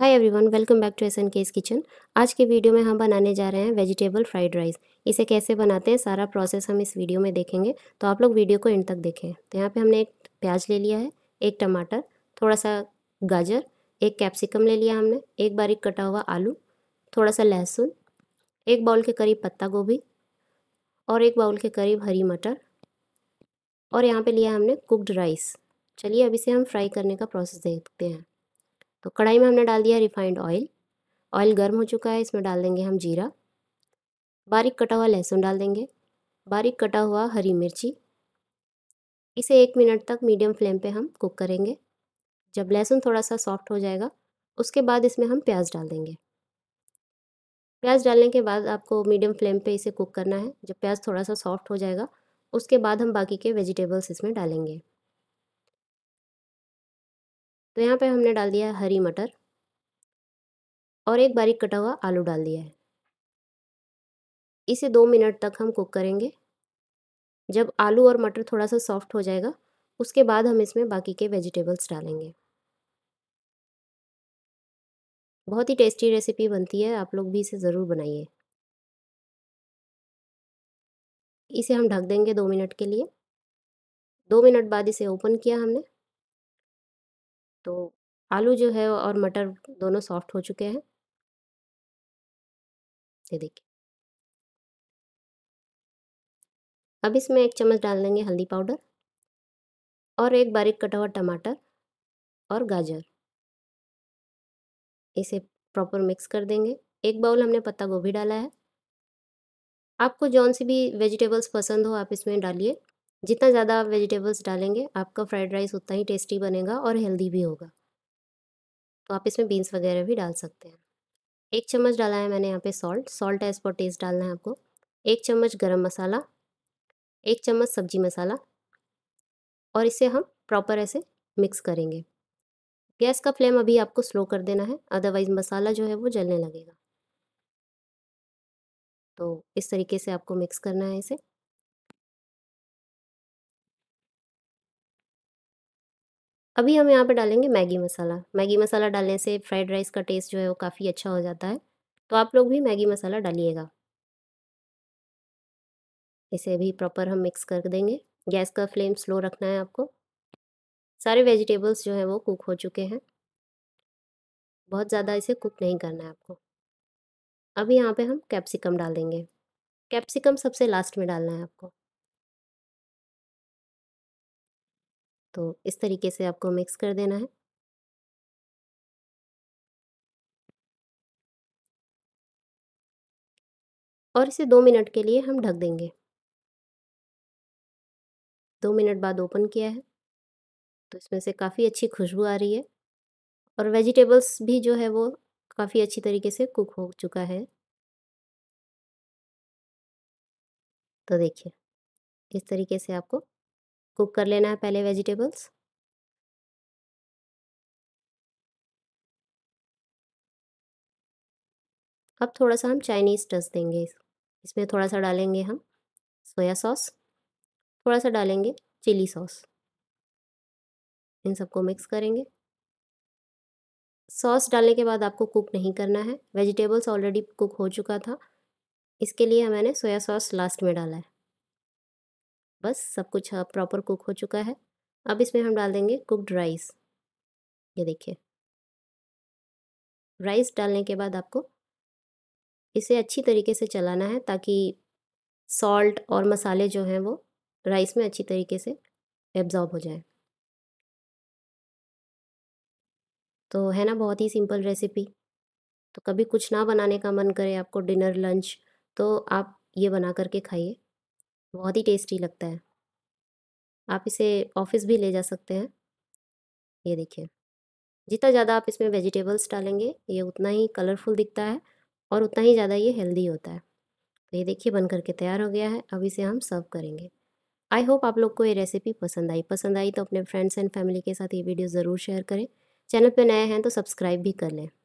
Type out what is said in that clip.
hi everyone welcome back to S N K's kitchen आज के video में हम बनाने जा रहे हैं वेजिटेबल फ्राइड राइस इसे कैसे बनाते हैं सारा प्रोसेस हम इस वीडियो में देखेंगे तो आप लोग वीडियो को एंड तक देखें तो यहाँ पे हमने एक प्याज ले लिया है एक टमाटर थोड़ा सा गाजर एक कैप्सिकम ले लिया हमने एक बारीक कटा हुआ आलू थोड़ा सा लहसुन एक बाउल के करीब पत्ता गोभी और एक बाउल के करीब हरी मटर और यहाँ पर लिया हमने कुकड राइस चलिए अभी से हम फ्राई करने का प्रोसेस देखते हैं तो कढ़ाई में हमने डाल दिया रिफाइंड ऑयल ऑयल गर्म हो चुका है इसमें डाल देंगे हम जीरा बारीक कटा हुआ लहसुन डाल देंगे बारीक कटा हुआ हरी मिर्ची इसे एक मिनट तक मीडियम फ्लेम पे हम कुक करेंगे जब लहसुन थोड़ा सा सॉफ्ट हो जाएगा उसके बाद इसमें हम प्याज डाल देंगे प्याज डालने के बाद आपको मीडियम फ्लेम पे इसे कुक करना है जब प्याज थोड़ा सा सॉफ्ट हो जाएगा उसके बाद हम बाकी के वेजिटेबल्स इसमें डालेंगे तो यहाँ पे हमने डाल दिया है हरी मटर और एक बारीक कटा हुआ आलू डाल दिया है इसे दो मिनट तक हम कुक करेंगे जब आलू और मटर थोड़ा सा सॉफ्ट हो जाएगा उसके बाद हम इसमें बाकी के वेजिटेबल्स डालेंगे बहुत ही टेस्टी रेसिपी बनती है आप लोग भी इसे ज़रूर बनाइए इसे हम ढक देंगे दो मिनट के लिए दो मिनट बाद इसे ओपन किया हमने तो आलू जो है और मटर दोनों सॉफ्ट हो चुके हैं ये देखिए अब इसमें एक चम्मच डाल देंगे हल्दी पाउडर और एक बारीक कटा हुआ टमाटर और गाजर इसे प्रॉपर मिक्स कर देंगे एक बाउल हमने पत्ता गोभी डाला है आपको जौन सी भी वेजिटेबल्स पसंद हो आप इसमें डालिए जितना ज़्यादा आप वेजिटेबल्स डालेंगे आपका फ्राइड राइस उतना ही टेस्टी बनेगा और हेल्दी भी होगा तो आप इसमें बीन्स वगैरह भी डाल सकते हैं एक चम्मच डाला है मैंने यहाँ पे salt salt as per taste डालना है आपको एक चम्मच गरम मसाला एक चम्मच सब्जी मसाला और इसे हम प्रॉपर ऐसे मिक्स करेंगे गैस का फ्लेम अभी आपको स्लो कर देना है अदरवाइज़ मसाला जो है वो जलने लगेगा तो इस तरीके से आपको मिक्स करना है इसे अभी हम यहाँ पे डालेंगे मैगी मसाला मैगी मसाला डालने से फ्राइड राइस का टेस्ट जो है वो काफ़ी अच्छा हो जाता है तो आप लोग भी मैगी मसाला डालिएगा इसे भी प्रॉपर हम मिक्स कर देंगे गैस का फ्लेम स्लो रखना है आपको सारे वेजिटेबल्स जो है वो कुक हो चुके हैं बहुत ज़्यादा इसे कुक नहीं करना है आपको अब यहाँ पे हम कैप्सिकम डाल देंगे कैप्सिकम सबसे लास्ट में डालना है आपको तो इस तरीके से आपको मिक्स कर देना है और इसे दो मिनट के लिए हम ढक देंगे दो मिनट बाद ओपन किया है तो इसमें से काफ़ी अच्छी खुशबू आ रही है और वेजिटेबल्स भी जो है वो काफ़ी अच्छी तरीके से कुक हो चुका है तो देखिए इस तरीके से आपको कुक कर लेना है पहले वेजिटेबल्स अब थोड़ा सा हम चाइनीज़ टच देंगे इसमें थोड़ा सा डालेंगे हम सोया सॉस थोड़ा सा डालेंगे चिली सॉस इन सबको मिक्स करेंगे सॉस डालने के बाद आपको कुक नहीं करना है वेजिटेबल्स ऑलरेडी कुक हो चुका था इसके लिए मैंने सोया सॉस लास्ट में डाला है बस सब कुछ प्रॉपर कुक हो चुका है अब इसमें हम डाल देंगे कुकड राइस ये देखिए राइस डालने के बाद आपको इसे अच्छी तरीके से चलाना है ताकि सॉल्ट और मसाले जो हैं वो राइस में अच्छी तरीके से एब्जॉर्ब हो जाए तो है ना बहुत ही सिंपल रेसिपी तो कभी कुछ ना बनाने का मन करे आपको डिनर लंच तो आप ये बना करके खाइए बहुत ही टेस्टी लगता है आप इसे ऑफिस भी ले जा सकते हैं ये देखिए जितना ज़्यादा आप इसमें वेजिटेबल्स डालेंगे ये उतना ही कलरफुल दिखता है और उतना ही ज़्यादा ये हेल्दी होता है तो ये देखिए बन करके तैयार हो गया है अब इसे हम सर्व करेंगे आई होप आप लोग को ये रेसिपी पसंद आई पसंद आई तो अपने फ्रेंड्स एंड फैमिली के साथ ये वीडियो ज़रूर शेयर करें चैनल पर नए हैं तो सब्सक्राइब भी कर लें